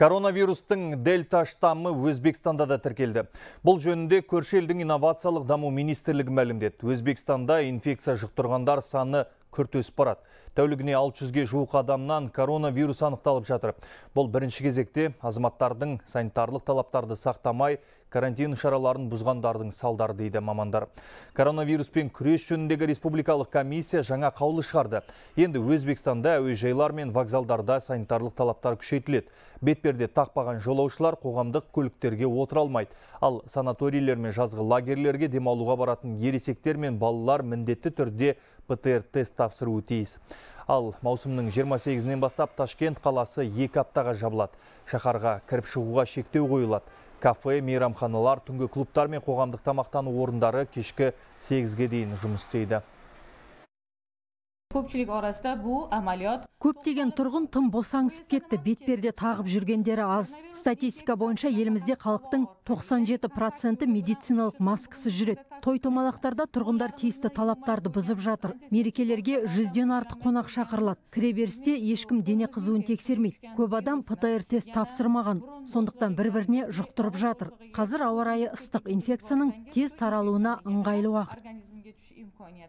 Коронавирустың дельта штаммы Өзбекстанда да тіркелді. Бұл жөнінде көрші елдің инновациялық даму министрлігі мәлімдеді. Өзбекстанда инфекция жұқтырғандар саны күрт өсіп барады тәулігіне алты жүзге жуық адамнан коронавирус анықталып жатыр бұл бірінші кезекте азаматтардың санитарлық талаптарды сақтамай карантин шараларын бұзғандардың салдары дейді мамандар коронавируспен күрес жөніндегі республикалық комиссия жаңа қаулы шығарды енді өзбекстанда әуежайлар мен вокзалдарда санитарлық талаптар күшейтіледі бетперде тақпаған жолаушылар қоғамдық көліктерге отыра алмайды ал санаторийлер мен жазғы лагерлерге демалуға баратын ересектер мен балалар міндетті түрде птр тест тапсыруы тиіс. Ал маусымның 28-нен бастап Ташкент қаласы екі аптаға жабылады. Шаһарға кіріп шығуға шектеу қойылады. Кафе, мейрамханалар, түнгі клубтар мен қоғамдық тамақтану орындары кешкі сегізге дейін жұмыс істейді көпшілік арасында бұл амалиот. Көптеген тұрғын тым босаңсып кетті, бетперде тағып жүргендері аз. Статистика бойынша елімізде халықтың 97% медициналық маскасы жүреді. Той томалақтарда тұрғындар тиісті талаптарды бұзып жатыр. Мерекелерге жүзден артық қонақ шақырылады. Кіреберісте ешкім дене қызуын тексермейді. Көп адам ПТР тест тапсырмаған, сондықтан бір-біріне жұқтырып жатыр. Қазір ауа райы ыстық инфекцияның тез таралуына ыңғайлы уақыт.